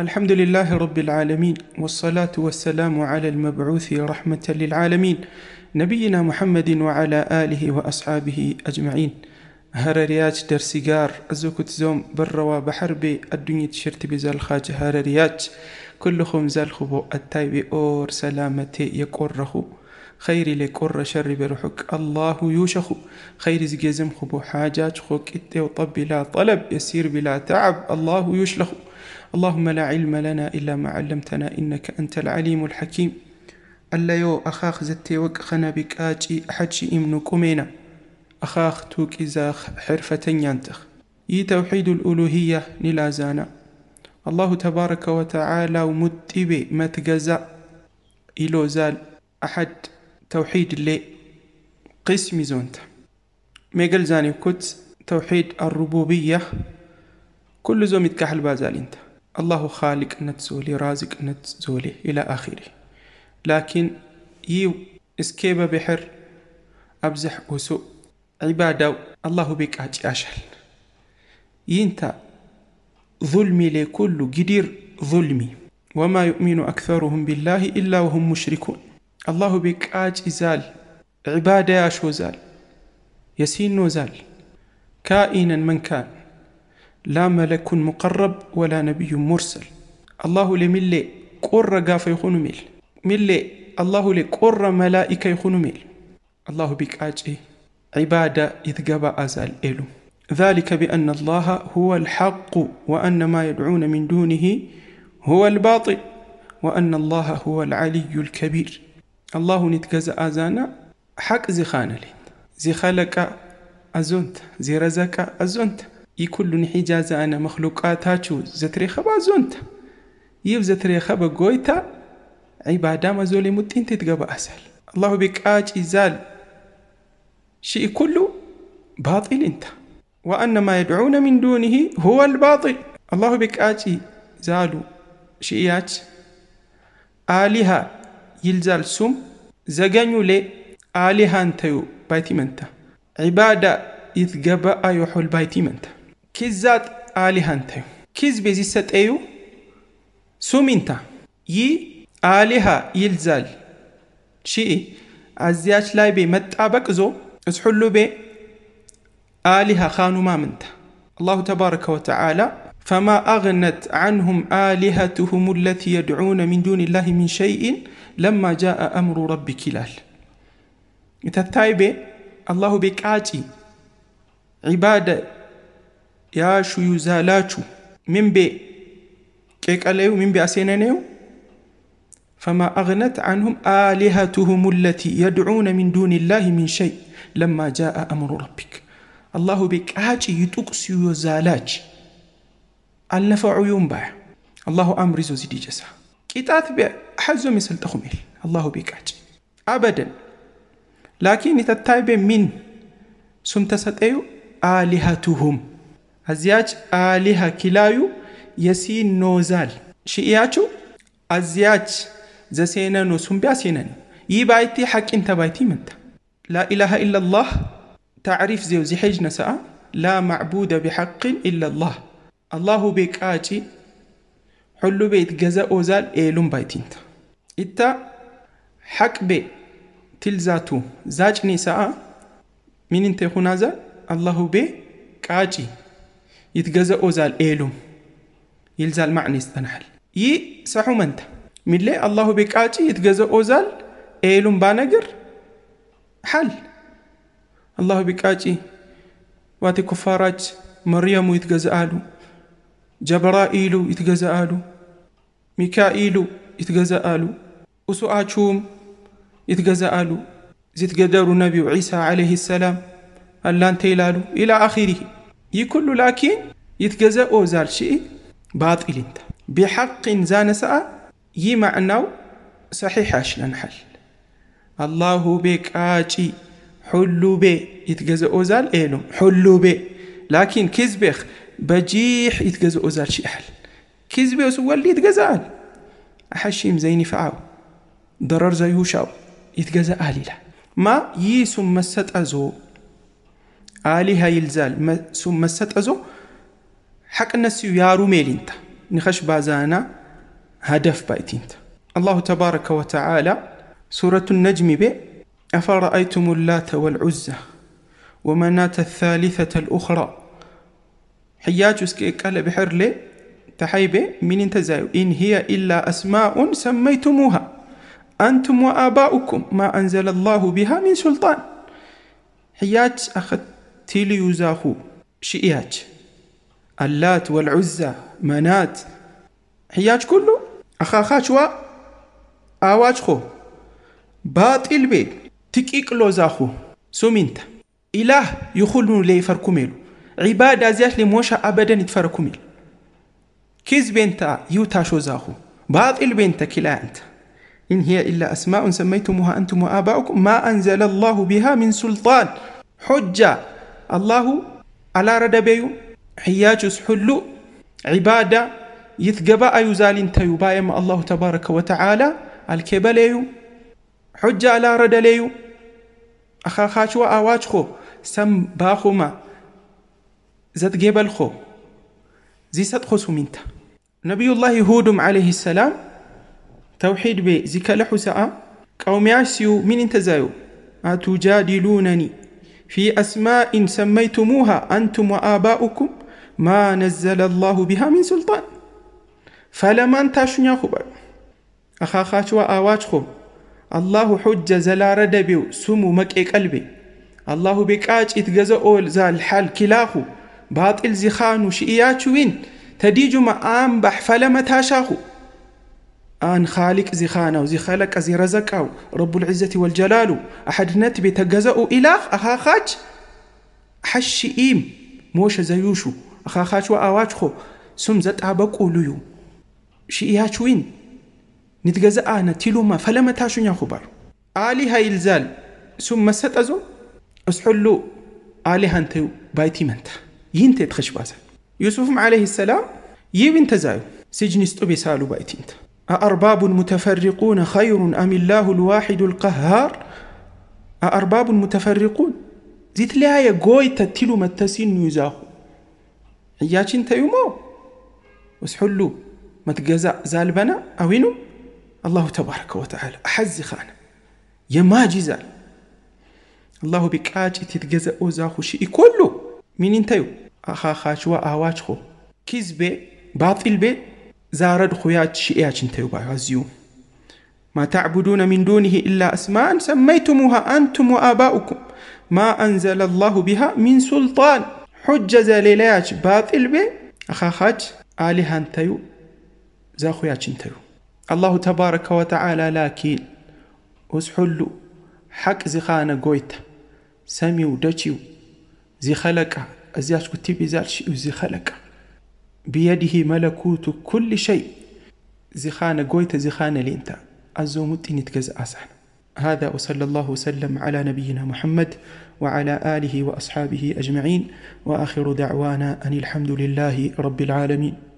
الحمد لله رب العالمين والصلاة والسلام على المبعوث رحمة للعالمين نبينا محمد وعلى آله وأصحابه أجمعين هرريات درسيجار أزوكت زوم بروا بحرب الدنيا تشرت بزال خاج هرريات كلهم زال خبو التايب أور سلامتي يقره خير لكر شر برحك الله يوشخ خير زجزم خبو حاجات خوك اتي وطب بلا طلب يسير بلا تعب الله يشلخ اللهم لا علم لنا إلا ما علمتنا إنك أنت العليم الحكيم ألا يو أخاخ زتي وقخنا بك آجي حجي إمنو كومينا أخاخ توك إزاخ حرفة ينتخ إي توحيد الألوهية نلازانا الله تبارك وتعالى ومتبي متجزا إلو زال أحد توحيد لي قسم زونت ميقل زاني كنت توحيد الربوبية كل زوم يتكحل بازال انت الله خالق نتزولي رازق نتزولي إلى آخره لكن يو اسكيبا بحر أبزح وسوء عبادة الله بك اشهل ينتا ظلمي لكل قدير ظلمي وما يؤمن أكثرهم بالله إلا وهم مشركون الله بك آج إزال عبادة شو زال يسين زال كائنا من كان لا ملك مقرب ولا نبي مرسل الله لملي قر قاف يخون ميل ملي الله لقر ملائكة يخون ميل الله بك عبادة إذ أزال إلو ذلك بأن الله هو الحق وأن ما يدعون من دونه هو الباطل وأن الله هو العلي الكبير الله نتجز أزانا حق زخانة لين زي خلق أزنت زي رزق أزنت يكلون حجازة أنا مخلوقاتاتشو زتري خبا زونتا يب زتري خبا قويتا عبادة ما زولي متين تتقبا أسهل الله بك آج إزال شيء كله باطل انت وأن ما يدعون من دونه هو الباطل الله بك آج شيء آج آلهة يلزال سم زغنيو لي آلهة انتو بايتي منتا عبادة إذ قبأ يحول بايتي منتا كيزات هانتي كيز بيزيسات ايو سومينتا يي آلهة يلزال شيء أزياش لاي بي متابك زو اسحلو بي آلهة خانو ما منتا الله تبارك وتعالى فما أغنت عنهم آلهتهم التي يدعون من دون الله من شيء لما جاء أمر ربك كلال متى الله بكاتي عبادة يا شو بي كيك عليو من بي أسينانيو فما أغنت عنهم آلهتهم التي يدعون من دون الله من شيء لما جاء أمر ربك الله بك هاجي يتقسي يزالاج النفع ينبع الله أمر زيدي جسا كتات حزو مثل تخميل الله بك آجي أبدا لكن تتايب من سمتستيو آلهتهم አዚያች አሊሃ ኪላዩ የሲ ኖዛል ሽእያቹ አዚያች ዘሴነኑ ሱምቢያ ሴነኒ ይህ ባይቲ ሐቂን ተባይቲ መታ ላኢላሃ ኢላላህ ታዕሪፍ ዜው ዚሐጅነ ሰአ ላ ማዕቡደ ቢሐቅን ኢላላህ አላሁ ቤቃጪ ሁሉ ቤት ገዘ ኦዛል ኤሉም ባይቲንታ ኢታ ሐቅ ቤ ትልዛቱ ዛጭኒ ሰአ ሚንንቴ ሁናዛ አላሁ ቤ ቃጪ يتجزأ اوزال إيلوم يلزال معنى استنحل ي سحو منت من لي الله بكاتي يتجزأ زال إيلوم بانجر حل الله بكاتي واتي كفارات مريم يتجزأله جبرائيل يتجزأله ميكائيل يتجزأله وسؤاتهم يتجزأله زيت قدر النبي عيسى عليه السلام اللان تيلالو إلى آخره يكل لكن يتجزا أو زال شيء باطل انت بحق زان ساء يمعناو صحيح اش لنحل الله بك آجي حلو بي يتجزا أو زال إيلو حلو بي لكن كذبخ بجيح يتجزا أو زال شيء حل كذبه سوالي يتجزال أحشيم زيني فعاو ضرر زيوشاو يتجزا آلي لا ما يسم مسات أزو آلهة يلزال سم مست أزو حق الناس يارو ميلينتا نخش بازانا هدف بايتينتا الله تبارك وتعالى سورة النجم بي أفرأيتم اللات والعزة ومناة الثالثة الأخرى حياج كي قال بحر لي تحيبي من انتزايو إن هي إلا أسماء سميتموها أنتم وآباؤكم ما أنزل الله بها من سلطان حياج أخذت تيليوزاخو شئياج اللات والعزة منات حياج كله أخاخاش و آواج خو بات البي تكيك لوزاخو سومينتا إله يخلون لي فركميلو عبادة زيات لموشا أبدا يتفركميل كيز بنتا يوتاشو زاخو بات بنتا كلا أنت إن هي إلا أسماء سميتموها أنتم وآباؤكم ما أنزل الله بها من سلطان حجة الله على ردبيو حياجس حلو عبادة يثقبا أيزالين تيو بايم الله تبارك وتعالى الكبليو حجة على ردليو أخا خاشوا أواجخو سم باخوما زد جبل خو زي ست خسو منتا نبي الله هودم عليه السلام توحيد بي زي كالحو ساء قومياش سيو من انتزايو أتجادلونني في أسماء سميتموها أنتم وآباؤكم ما نزل الله بها من سلطان فلمان تشنيا خبر أخاخاش وآواج خب الله حجة زلا ردبي سمو مكئ قلبي الله بكاج اتغز أول زال حال كلاخو باطل زخانو شئياتشوين تديجو معام بحفلة متاشاخو አን ካሊቅ ዚኻነው ዚኸለቀ ዚረዘቀው ረቡል ዒዘቲ ወልጀላሉ አሐድነት ቤተ ኢላኽ አኻኻች ሓሺኢም ሞሸ ዘዩሹ አኻኻችዋ ኣዋችኾ ሱም ዘጣበቁሉዩ ሽኢያችዊን ንትገዛ ቲሉማ ፈለመታሹኛ ኹባር ኣሊሃ ይልዛል ሱም መሰጠዞ እስሕሉ ኣሊሃ እንተ ባይቲ መንታ ይንተ የትኸሽባዘ ዩሱፍም ዓለይህ ሰላም ይብ እንተዛዩ ስጅኒ ስጡ ቤሳሉ ባይቲ እንተ أأرباب متفرقون خير أم الله الواحد القهار أأرباب متفرقون زيت لها غوي تتلو متسين يزاخو انت تيومو وسحلو متجزا زالبنا أوينو الله تبارك وتعالى أحز خانا يا ماجزا زال الله بكاج تتجزا أوزاخو شيء كله مين يو؟ أخا خاشوا كيز بي باطل بي زارد خويات شئيات تيوبا غزيو ما تعبدون من دونه إلا أسماء سميتموها أنتم وآباؤكم ما أنزل الله بها من سلطان حجة ليلاج باطل بي أخاخات آلهان تيو زاخويات شنتيو الله تبارك وتعالى لكن أسحلو حق زخانة قويتا سميو دتشيو زي خلقه أزياش كتبي زالشي وزي خلقه بيده ملكوت كل شيء زخانة قويت زخانة لينتا الزومت نتكز أسحن هذا وصلى الله وسلم على نبينا محمد وعلى آله وأصحابه أجمعين وآخر دعوانا أن الحمد لله رب العالمين